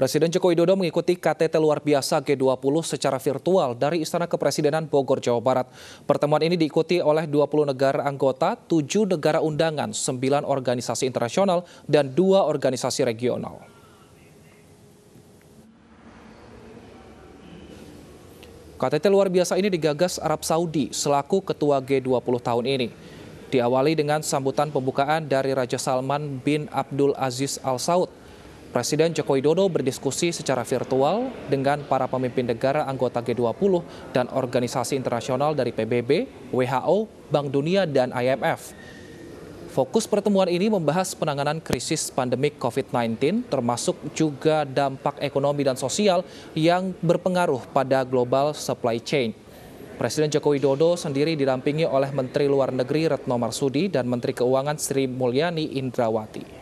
Presiden Joko Widodo mengikuti KTT luar biasa G20 secara virtual dari Istana Kepresidenan Bogor, Jawa Barat. Pertemuan ini diikuti oleh 20 negara anggota, 7 negara undangan, 9 organisasi internasional, dan 2 organisasi regional. KTT luar biasa ini digagas Arab Saudi selaku ketua G20 tahun ini. Diawali dengan sambutan pembukaan dari Raja Salman bin Abdul Aziz Al Saud. Presiden Joko Widodo berdiskusi secara virtual dengan para pemimpin negara anggota G20 dan organisasi internasional dari PBB, WHO, Bank Dunia, dan IMF. Fokus pertemuan ini membahas penanganan krisis pandemik COVID-19, termasuk juga dampak ekonomi dan sosial yang berpengaruh pada global supply chain. Presiden Joko Widodo sendiri didampingi oleh Menteri Luar Negeri Retno Marsudi dan Menteri Keuangan Sri Mulyani Indrawati.